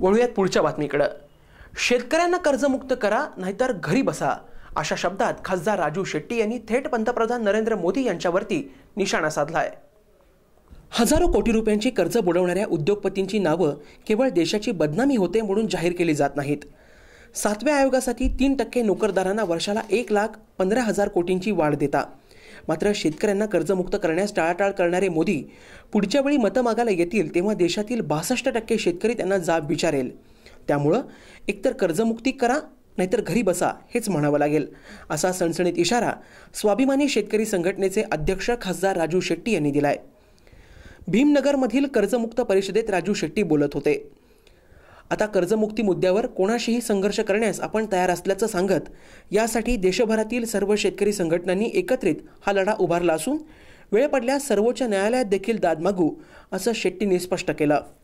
वळूयात पुढच्या बातमीकडं शेतकऱ्यांना कर्जमुक्त करा नाहीतर घरी बसा अशा शब्दात खासदार राजू शेट्टी यांनी थेट पंतप्रधान नरेंद्र मोदी यांच्यावरती निशाणा साधला आहे हजारो कोटी रुपयांची कर्ज बुडवणाऱ्या उद्योगपतींची नावं केवळ देशाची बदनामी होते म्हणून जाहीर केली जात नाहीत सातव्या आयोगासाठी तीन टक्के नोकरदारांना वर्षाला एक लाख पंधरा हजार कोटींची वाढ देता मात्र शेतकऱ्यांना कर्जमुक्त करण्यास टाळाटाळ करणारे मोदी पुढच्या वेळी मतं मागायला येतील तेव्हा देशातील बासष्ट टक्के शेतकरी त्यांना जाब विचारेल त्यामुळं एकतर कर्जमुक्ती करा नाहीतर घरी बसा हेच म्हणावं लागेल असा सणसणीत इशारा स्वाभिमानी शेतकरी संघटनेचे अध्यक्ष खासदार राजू शेट्टी यांनी दिलाय भीमनगरमधील कर्जमुक्त परिषदेत राजू शेट्टी बोलत होते आता कर्जमुक्ती मुद्द्यावर कोणाशीही संघर्ष करण्यास आपण तयार असल्याचं सांगत यासाठी देशभरातील सर्व शेतकरी संघटनांनी एकत्रित हा लढा उभारला असून वेळ पडल्यास सर्वोच्च न्यायालयात देखील दाद मागू असं शेट्टींनी स्पष्ट केलं